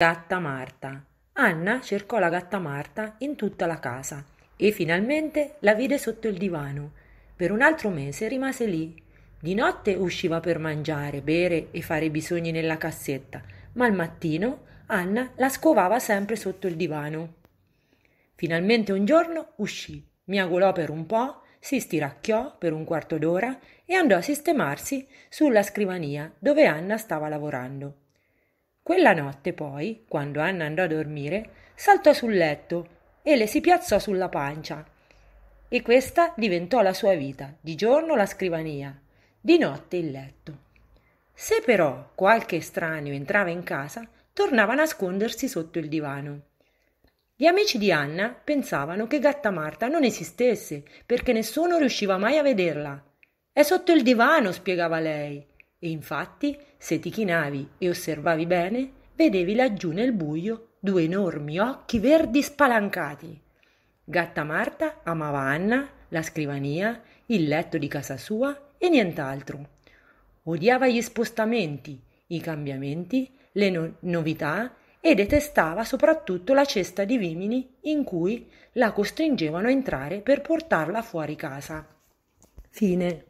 Gatta Marta. Anna cercò la gatta Marta in tutta la casa e finalmente la vide sotto il divano. Per un altro mese rimase lì. Di notte usciva per mangiare, bere e fare i bisogni nella cassetta, ma al mattino Anna la scovava sempre sotto il divano. Finalmente un giorno uscì, miagolò per un po', si stiracchiò per un quarto d'ora e andò a sistemarsi sulla scrivania dove Anna stava lavorando. Quella notte poi, quando Anna andò a dormire, saltò sul letto e le si piazzò sulla pancia. E questa diventò la sua vita, di giorno la scrivania, di notte il letto. Se però qualche estraneo entrava in casa, tornava a nascondersi sotto il divano. Gli amici di Anna pensavano che Gatta Marta non esistesse perché nessuno riusciva mai a vederla. È sotto il divano, spiegava lei e infatti se ti chinavi e osservavi bene vedevi laggiù nel bujo due enormi occhi verdi spalancati gatta marta amava anna la scrivania il letto di casa sua e nient'altro odiava gli spostamenti i cambiamenti le no- novità e detestava soprattutto la cesta di vimini in cui la costringevano a entrare per portarla fuori casa. Fine.